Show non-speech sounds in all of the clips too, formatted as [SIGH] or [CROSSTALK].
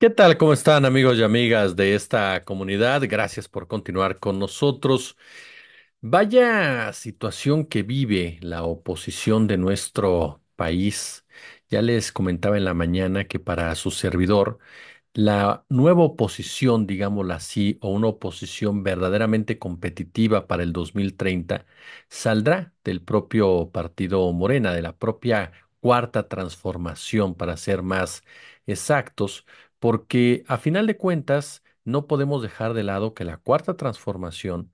¿Qué tal? ¿Cómo están amigos y amigas de esta comunidad? Gracias por continuar con nosotros. Vaya situación que vive la oposición de nuestro país. Ya les comentaba en la mañana que para su servidor, la nueva oposición, digámosla así, o una oposición verdaderamente competitiva para el 2030, saldrá del propio partido Morena, de la propia cuarta transformación, para ser más exactos, porque a final de cuentas no podemos dejar de lado que la cuarta transformación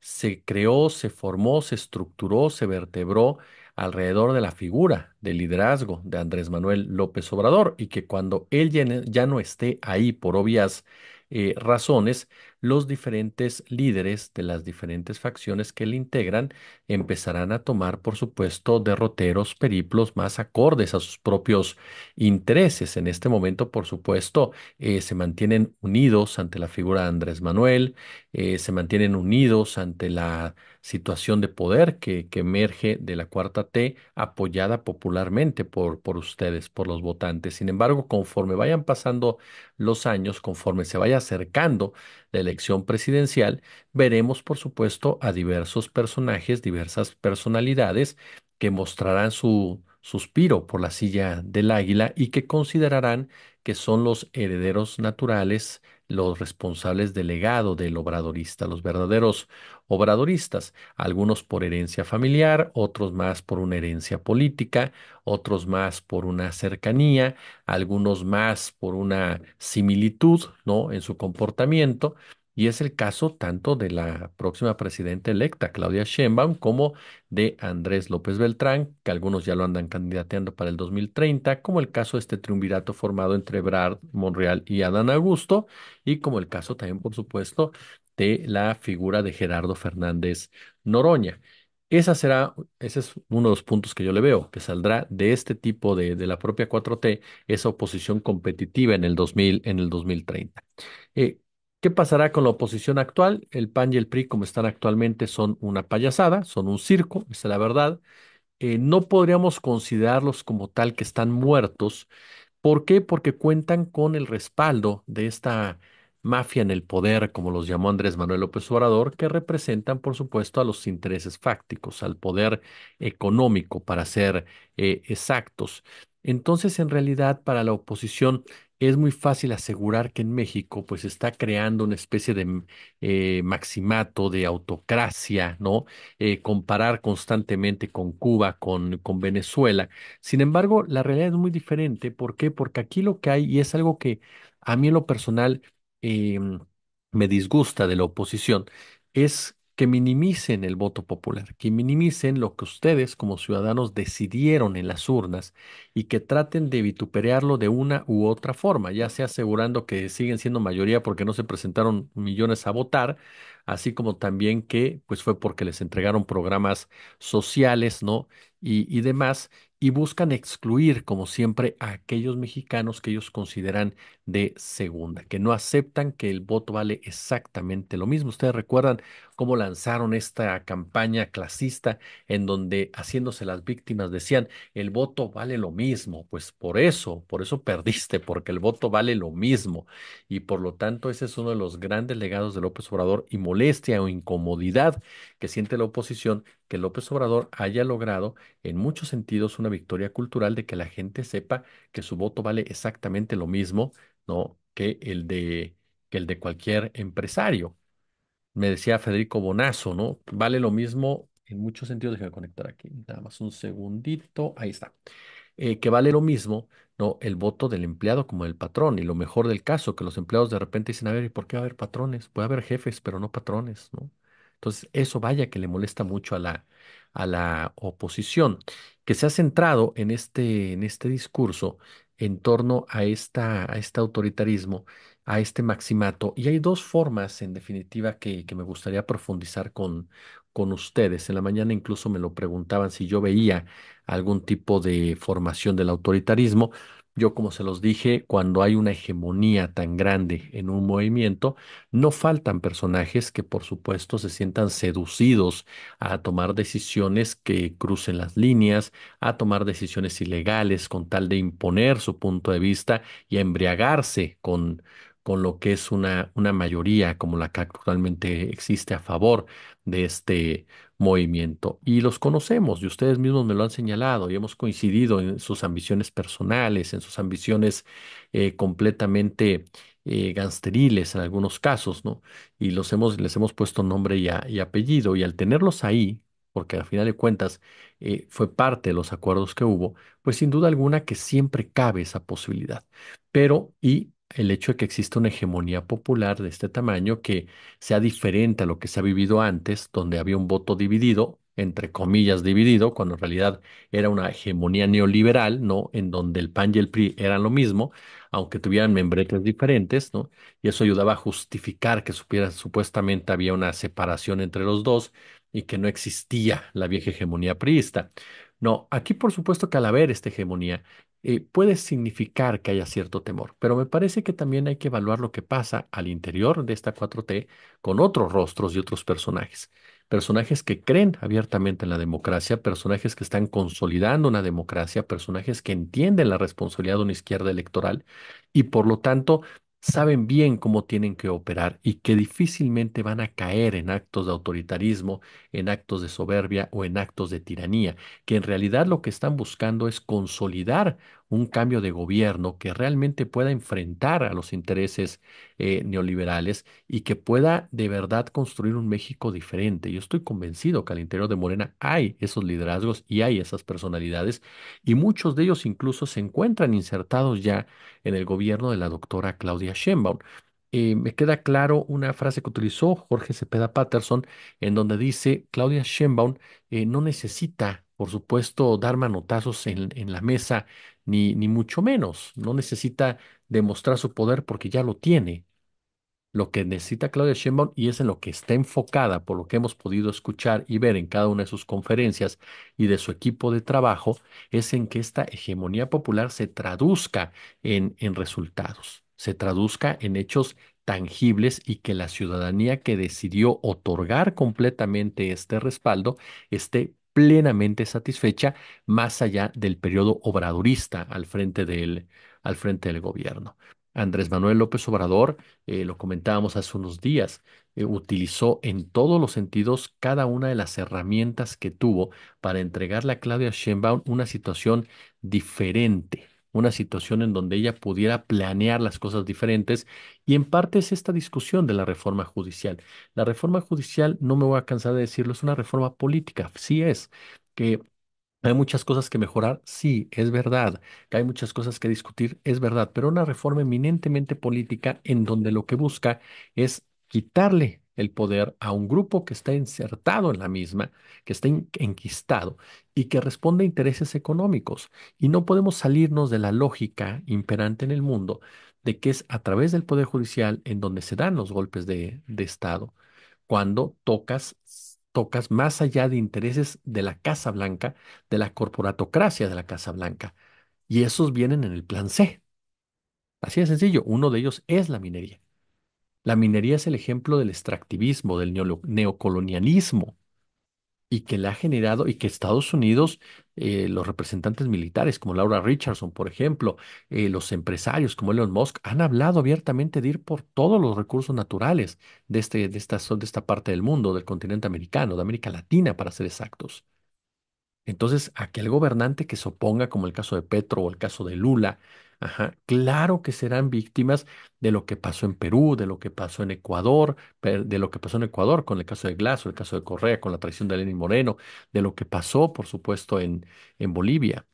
se creó, se formó, se estructuró, se vertebró alrededor de la figura del liderazgo de Andrés Manuel López Obrador y que cuando él ya, no esté ahí por obvias eh, razones, los diferentes líderes de las diferentes facciones que le integran empezarán a tomar, por supuesto, derroteros, periplos más acordes a sus propios intereses. En este momento, por supuesto, eh, se mantienen unidos ante la figura de Andrés Manuel, eh, se mantienen unidos ante la situación de poder que, que, emerge de la cuarta T, apoyada popularmente por, por ustedes, por los votantes. Sin embargo, conforme vayan pasando los años, conforme se vaya acercando la elección presidencial, veremos por supuesto a diversos personajes, diversas personalidades que mostrarán su suspiro por la silla del águila y que considerarán que son los herederos naturales los responsables del legado del obradorista, los verdaderos obradoristas, algunos por herencia familiar, otros más por una herencia política, otros más por una cercanía, algunos más por una similitud, ¿no? en su comportamiento, y es el caso tanto de la próxima presidenta electa, Claudia Sheinbaum, como de Andrés López Beltrán, que algunos ya lo andan candidateando para el 2030, como el caso de este triunvirato formado entre Brad Monreal y Adán Augusto, y como el caso también, por supuesto, de la figura de Gerardo Fernández Noroña. Esa será, ese es uno de los puntos que yo le veo, que saldrá de este tipo de, la propia 4T, esa oposición competitiva en el 2000, en el 2030. Eh, ¿Qué pasará con la oposición actual? El PAN y el PRI, como están actualmente, son una payasada, son un circo, esa es la verdad. Eh, no podríamos considerarlos como tal que están muertos. ¿Por qué? Porque cuentan con el respaldo de esta mafia en el poder, como los llamó Andrés Manuel López Obrador, que representan, por supuesto, a los intereses fácticos, al poder económico, para ser eh, exactos. Entonces, en realidad, para la oposición, es muy fácil asegurar que en México pues está creando una especie de eh, maximato, de autocracia, ¿no? Eh, comparar constantemente con Cuba, con, Venezuela. Sin embargo, la realidad es muy diferente. ¿Por qué? Porque aquí lo que hay, y es algo que a mí en lo personal em, me disgusta de la oposición, es que minimicen el voto popular, que minimicen lo que ustedes como ciudadanos decidieron en las urnas y que traten de vituperarlo de una u otra forma, ya sea asegurando que siguen siendo mayoría porque no se presentaron millones a votar, así como también que pues fue porque les entregaron programas sociales, ¿no? Y, y demás, y buscan excluir, como siempre, a aquellos mexicanos que ellos consideran de segunda, que no aceptan que el voto vale exactamente lo mismo. Ustedes recuerdan cómo lanzaron esta campaña clasista en donde haciéndose las víctimas decían, el voto vale lo mismo, pues por eso, por eso perdiste, porque el voto vale lo mismo. Y por lo tanto, ese es uno de los grandes legados de López Obrador y molestia o incomodidad que siente la oposición que López Obrador haya logrado en muchos sentidos una victoria cultural de que la gente sepa que su voto vale exactamente lo mismo, ¿no? que el de que el de cualquier empresario me decía Federico Bonazo, ¿no? Vale lo mismo en muchos sentidos. Déjame conectar aquí, nada más un segundito. Ahí está. Eh, que vale lo mismo, ¿no? El voto del empleado como del patrón. Y lo mejor del caso, que los empleados de repente dicen, a ver, ¿y por qué va a haber patrones? Puede haber jefes, pero no patrones, ¿no? Entonces, eso vaya que le molesta mucho a la, a la oposición, que se ha centrado en este, en este discurso en torno a, esta, a este autoritarismo, a este maximato. Y hay dos formas, en definitiva, que, que me gustaría profundizar con, con ustedes. En la mañana incluso me lo preguntaban si yo veía algún tipo de formación del autoritarismo. Yo, como se los dije, cuando hay una hegemonía tan grande en un movimiento, no faltan personajes que, por supuesto, se sientan seducidos a tomar decisiones que crucen las líneas, a tomar decisiones ilegales con tal de imponer su punto de vista y embriagarse con, con lo que es una, una mayoría como la que actualmente existe a favor de este movimiento. Y los conocemos, y ustedes mismos me lo han señalado, y hemos coincidido en sus ambiciones personales, en sus ambiciones eh, completamente eh, gansteriles en algunos casos, ¿no? Y los hemos, les hemos puesto nombre y, apellido, y al tenerlos ahí, porque al final de cuentas eh, fue parte de los acuerdos que hubo, pues sin duda alguna que siempre cabe esa posibilidad. Pero, y el hecho de que exista una hegemonía popular de este tamaño que sea diferente a lo que se ha vivido antes, donde había un voto dividido, entre comillas dividido, cuando en realidad era una hegemonía neoliberal, ¿no? En donde el PAN y el PRI eran lo mismo, aunque tuvieran membretes diferentes, ¿no? Y eso ayudaba a justificar que supiera, supuestamente había una separación entre los dos y que no existía la vieja hegemonía priista. No, aquí por supuesto que al haber esta hegemonía eh, puede significar que haya cierto temor, pero me parece que también hay que evaluar lo que pasa al interior de esta 4T con otros rostros y otros personajes. Personajes que creen abiertamente en la democracia, personajes que están consolidando una democracia, personajes que entienden la responsabilidad de una izquierda electoral y por lo tanto saben bien cómo tienen que operar y que difícilmente van a caer en actos de autoritarismo, en actos de soberbia o en actos de tiranía, que en realidad lo que están buscando es consolidar un cambio de gobierno que realmente pueda enfrentar a los intereses eh, neoliberales y que pueda de verdad construir un México diferente. Yo estoy convencido que al interior de Morena hay esos liderazgos y hay esas personalidades y muchos de ellos incluso se encuentran insertados ya en el gobierno de la doctora Claudia Sheinbaum. Eh, me queda claro una frase que utilizó Jorge Cepeda Patterson, en donde dice, Claudia Sheinbaum eh, no necesita, por supuesto, dar manotazos en la mesa ni, mucho menos. No necesita demostrar su poder porque ya lo tiene. Lo que necesita Claudia Sheinbaum y es en lo que está enfocada, por lo que hemos podido escuchar y ver en cada una de sus conferencias y de su equipo de trabajo, es en que esta hegemonía popular se traduzca en, en resultados, se traduzca en hechos tangibles y que la ciudadanía que decidió otorgar completamente este respaldo esté plenamente satisfecha más allá del periodo obradorista al frente del, al frente del gobierno. Andrés Manuel López Obrador, eh, lo comentábamos hace unos días, eh, utilizó en todos los sentidos cada una de las herramientas que tuvo para entregarle a Claudia Sheinbaum una situación diferente, una situación en donde ella pudiera planear las cosas diferentes y en parte es esta discusión de la reforma judicial. La reforma judicial, no me voy a cansar de decirlo, es una reforma política, sí es, que hay muchas cosas que mejorar, sí, es verdad, que hay muchas cosas que discutir, es verdad, pero una reforma eminentemente política en donde lo que busca es quitarle el poder a un grupo que está insertado en la misma, que está enquistado y que responde a intereses económicos. Y no podemos salirnos de la lógica imperante en el mundo de que es a través del Poder Judicial en donde se dan los golpes de, Estado, cuando tocas tocas más allá de intereses de la Casa Blanca, de la corporatocracia de la Casa Blanca. Y esos vienen en el plan C. Así de sencillo, uno de ellos es la minería. La minería es el ejemplo del extractivismo, del neocolonialismo, y que la ha generado, y que Estados Unidos, eh, los representantes militares como Laura Richardson, por ejemplo, eh, los empresarios como Elon Musk, han hablado abiertamente de ir por todos los recursos naturales de, este, de, esta, de esta parte del mundo, del continente americano, de América Latina, para ser exactos. Entonces, aquel gobernante que se oponga, como el caso de Petro o el caso de Lula, Ajá, Claro que serán víctimas de lo que pasó en Perú, de lo que pasó en Ecuador, de lo que pasó en Ecuador con el caso de Glasso, el caso de Correa, con la traición de Lenin Moreno, de lo que pasó, por supuesto, en, en Bolivia.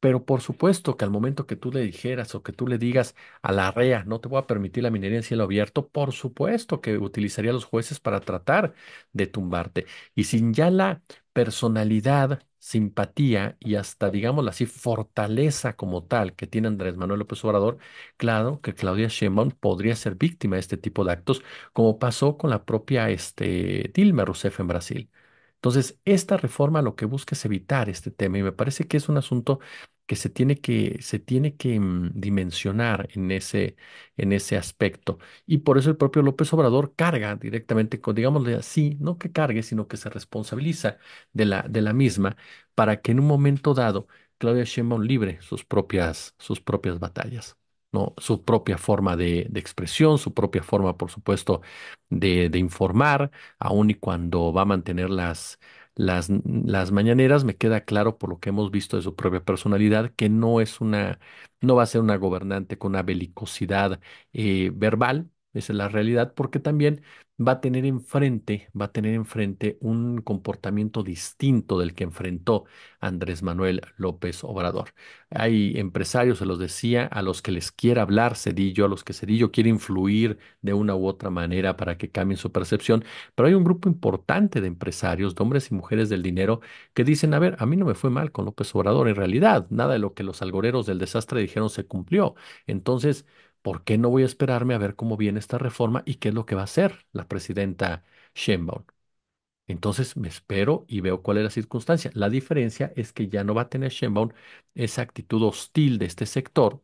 Pero por supuesto que al momento que tú le dijeras o que tú le digas a la REA, no te voy a permitir la minería en cielo abierto, por supuesto que utilizaría los jueces para tratar de tumbarte. Y sin ya la personalidad, simpatía y hasta, digámoslo así, fortaleza como tal que tiene Andrés Manuel López Obrador, claro que Claudia Sheinbaum podría ser víctima de este tipo de actos, como pasó con la propia este, Dilma Rousseff en Brasil. Entonces, esta reforma lo que busca es evitar este tema y me parece que es un asunto que se tiene que, se tiene que mm, dimensionar en ese, en ese aspecto. Y por eso el propio López Obrador carga directamente con, digámosle así, no que cargue, sino que se responsabiliza de la, de la misma para que en un momento dado Claudia Sheinbaum libre sus propias, sus propias batallas. ¿no? su propia forma de, expresión, su propia forma, por supuesto, de, de informar, aun y cuando va a mantener las, las, las mañaneras, me queda claro por lo que hemos visto de su propia personalidad que no es una, no va a ser una gobernante con una belicosidad eh, verbal, esa es la realidad, porque también va a tener enfrente, va a tener enfrente un comportamiento distinto del que enfrentó Andrés Manuel López Obrador. Hay empresarios, se los decía, a los que les quiere hablar Cedillo, a los que Cedillo quiere influir de una u otra manera para que cambien su percepción, pero hay un grupo importante de empresarios, de hombres y mujeres del dinero, que dicen, a ver, a mí no me fue mal con López Obrador en realidad, nada de lo que los algoreros del desastre dijeron se cumplió. Entonces, ¿Por qué no voy a esperarme a ver cómo viene esta reforma y qué es lo que va a hacer la presidenta Sheinbaum? Entonces me espero y veo cuál es la circunstancia. La diferencia es que ya no va a tener Sheinbaum esa actitud hostil de este sector,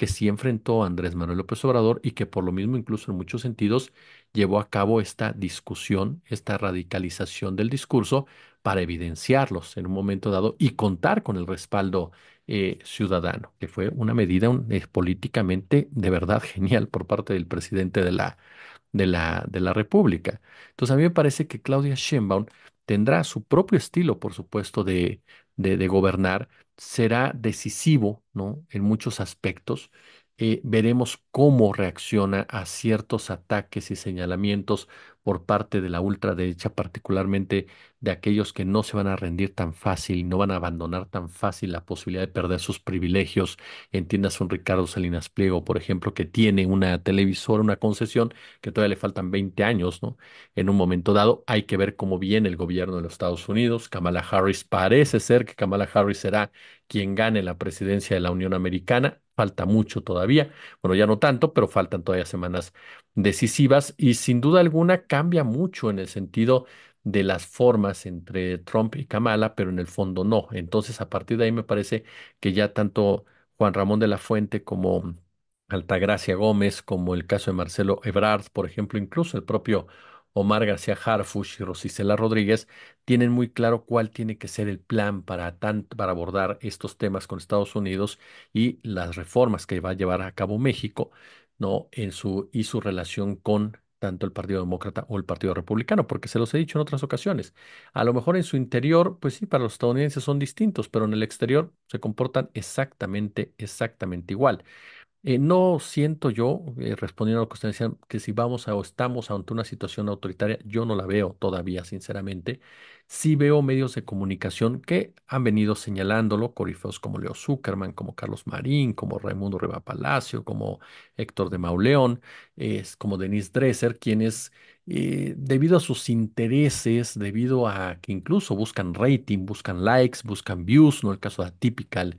que sí enfrentó a Andrés Manuel López Obrador y que por lo mismo incluso en muchos sentidos llevó a cabo esta discusión, esta radicalización del discurso para evidenciarlos en un momento dado y contar con el respaldo eh, ciudadano, que fue una medida eh, políticamente de verdad [LAUGHS] genial por parte del presidente de la, de la, de la República. Entonces a mí me parece que Claudia Sheinbaum tendrá su propio estilo, por supuesto, de, de, gobernar será decisivo ¿no? en muchos aspectos eh, veremos cómo reacciona a ciertos ataques y señalamientos por parte de la ultraderecha, particularmente de aquellos que no se van a rendir tan fácil, no van a abandonar tan fácil la posibilidad de perder sus privilegios. Entiendas un Ricardo Salinas Pliego, por ejemplo, que tiene una televisora, una concesión, que todavía le faltan 20 años, ¿no? En un momento dado, hay que ver cómo viene el gobierno de los Estados Unidos. Kamala Harris, parece ser que Kamala Harris será quien gane la presidencia de la Unión Americana Falta mucho todavía. Bueno, ya no tanto, pero faltan todavía semanas decisivas y sin duda alguna cambia mucho en el sentido de las formas entre Trump y Kamala, pero en el fondo no. Entonces, a partir de ahí me parece que ya tanto Juan Ramón de la Fuente como Altagracia Gómez, como el caso de Marcelo Ebrard, por ejemplo, incluso el propio Omar García Harfush y Rosicela Rodríguez tienen muy claro cuál tiene que ser el plan para, para abordar estos temas con Estados Unidos y las reformas que va a llevar a cabo México ¿no? en su, y su relación con tanto el Partido Demócrata o el Partido Republicano, porque se los he dicho en otras ocasiones. A lo mejor en su interior, pues sí, para los estadounidenses son distintos, pero en el exterior se comportan exactamente, exactamente igual. Eh, no siento yo, eh, respondiendo a lo que ustedes decían que si vamos o estamos ante una situación autoritaria, yo no la veo todavía, sinceramente. Sí veo medios de comunicación que han venido señalándolo, corifeos como Leo Zuckerman, como Carlos Marín, como Raimundo Reba Palacio, como Héctor de Mauleón, es como Denise Dresser, quienes, eh, debido a sus intereses, debido a que incluso buscan rating, buscan likes, buscan views, no el caso de Atypical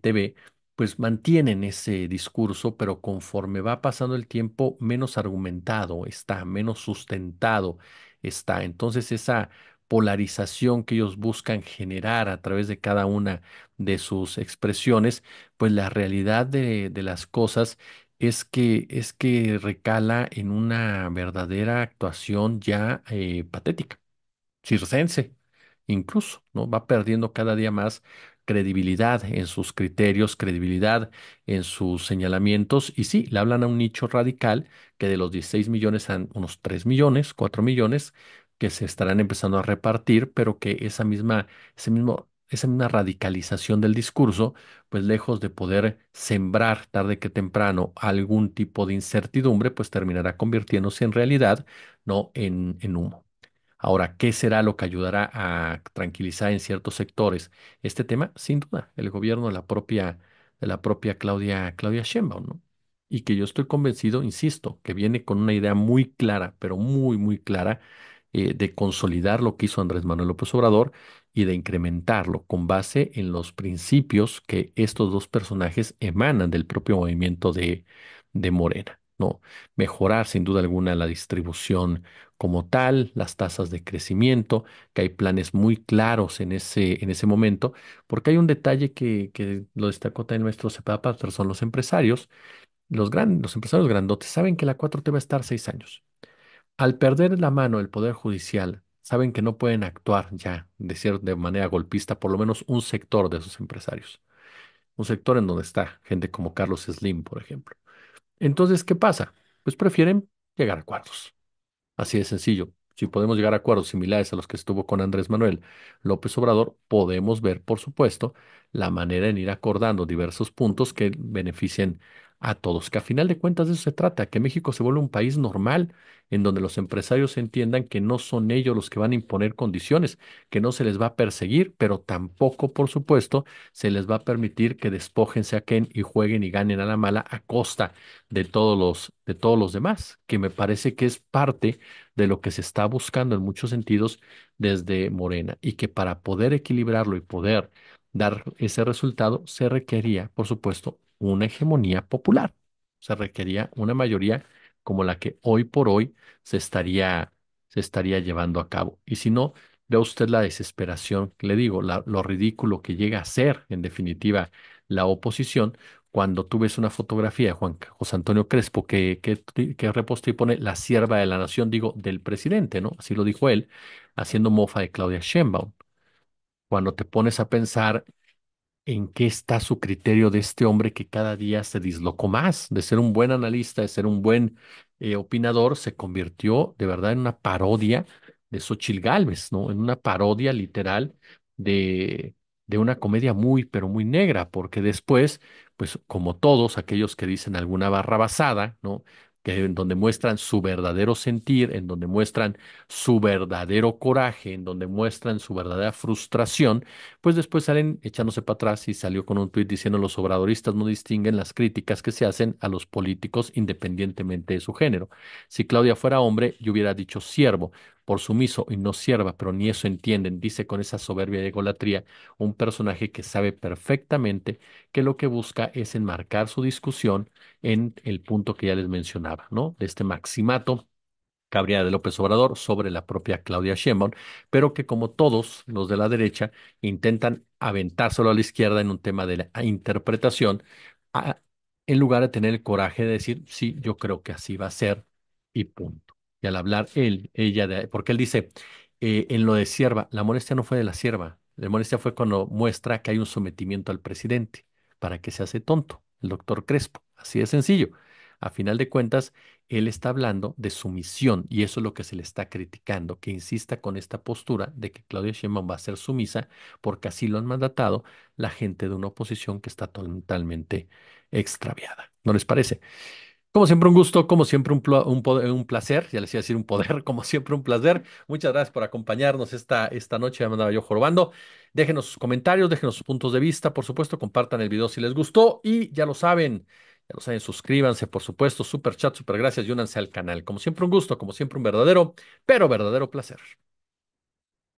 TV, pues mantienen ese discurso, pero conforme va pasando el tiempo, menos argumentado está, menos sustentado está. Entonces esa polarización que ellos buscan generar a través de cada una de sus expresiones, pues la realidad de, de las cosas es que, es que recala en una verdadera actuación ya eh, patética, circense incluso, ¿no? Va perdiendo cada día más credibilidad en sus criterios, credibilidad en sus señalamientos y sí, le hablan a un nicho radical que de los 16 millones han unos 3 millones, 4 millones que se estarán empezando a repartir, pero que esa misma, ese mismo, esa misma radicalización del discurso, pues lejos de poder sembrar tarde que temprano algún tipo de incertidumbre, pues terminará convirtiéndose en realidad, no en humo. Ahora, ¿qué será lo que ayudará a tranquilizar en ciertos sectores este tema? Sin duda, el gobierno de la propia, de la propia Claudia, Claudia Sheinbaum, ¿no? Y que yo estoy convencido, insisto, que viene con una idea muy clara, pero muy, muy clara, eh, de consolidar lo que hizo Andrés Manuel López Obrador y de incrementarlo con base en los principios que estos dos personajes emanan del propio movimiento de Morena. Mejorar sin duda alguna la distribución como tal, las tasas de crecimiento, que hay planes muy claros en ese, en ese momento, porque hay un detalle que, lo destacó también nuestro CEPAPA, son los empresarios. Los, grandes los empresarios grandotes saben que la 4T va a estar seis años. Al perder la mano el Poder Judicial, saben que no pueden actuar ya de, de manera golpista, por lo menos un sector de esos empresarios. Un sector en donde está gente como Carlos Slim, por ejemplo. Entonces, ¿qué pasa? Pues prefieren llegar a acuerdos. Así de sencillo. Si podemos llegar a acuerdos similares a los que estuvo con Andrés Manuel López Obrador, podemos ver, por supuesto, la manera en ir acordando diversos puntos que beneficien a todos, que a final de cuentas de eso se trata, que México se vuelva un país normal en donde los empresarios entiendan que no son ellos los que van a imponer condiciones, que no se les va a perseguir, pero tampoco, por supuesto, se les va a permitir que a Ken y jueguen y ganen a la mala a costa de todos los, de todos los demás, que me parece que es parte de lo que se está buscando en muchos sentidos desde Morena y que para poder equilibrarlo y poder dar ese resultado se requería, por supuesto, una hegemonía popular. Se requería una mayoría como la que hoy por hoy se estaría, se estaría llevando a cabo. Y si no, vea usted la desesperación, le digo, lo ridículo que llega a ser, en definitiva, la oposición cuando tú ves una fotografía de Juan José Antonio Crespo que, que, y pone la sierva de la nación, digo, del presidente, ¿no? Así lo dijo él, haciendo mofa de Claudia Sheinbaum. Cuando te pones a pensar en qué está su criterio de este hombre que cada día se dislocó más, de ser un buen analista, de ser un buen eh, opinador, se convirtió de verdad en una parodia de sochil Gálvez, ¿no? En una parodia literal de, de una comedia muy, pero muy negra, porque después, pues como todos aquellos que dicen alguna barra basada, ¿no? que en donde muestran su verdadero sentir, en donde muestran su verdadero coraje, en donde muestran su verdadera frustración, pues después salen echándose para atrás y salió con un tuit diciendo los obradoristas no distinguen las críticas que se hacen a los políticos independientemente de su género. Si Claudia fuera hombre, yo hubiera dicho siervo, por sumiso y no sierva, pero ni eso entienden, dice con esa soberbia de egolatría un personaje que sabe perfectamente que lo que busca es enmarcar su discusión en el punto que ya les mencionaba, ¿no? De este maximato Cabrera de López Obrador sobre la propia Claudia Sheinbaum, pero que como todos los de la derecha intentan aventárselo a la izquierda en un tema de la interpretación, en lugar de tener el coraje de decir, sí, yo creo que así va a ser y punto y al hablar él, ella, porque él dice, eh, en lo de sierva, la molestia no fue de la sierva, la molestia fue cuando muestra que hay un sometimiento al presidente, para que se hace tonto, el doctor Crespo, así de sencillo. A final de cuentas, él está hablando de sumisión y eso es lo que se le está criticando, que insista con esta postura de que Claudia Sheinbaum va a ser sumisa porque así lo han mandatado la gente de una oposición que está totalmente extraviada. ¿No les parece? Como siempre, un gusto, como siempre, un, placer, ya les iba a decir un poder, [LAUGHS] como siempre, un placer. Muchas gracias por acompañarnos esta, esta noche, ya me yo jorobando. Déjenos sus comentarios, déjenos sus puntos de vista, por supuesto, compartan el video si les gustó y ya lo saben, ya lo saben, suscríbanse, por supuesto, super chat, super gracias y únanse al canal. Como siempre, un gusto, como siempre, un verdadero, pero verdadero placer.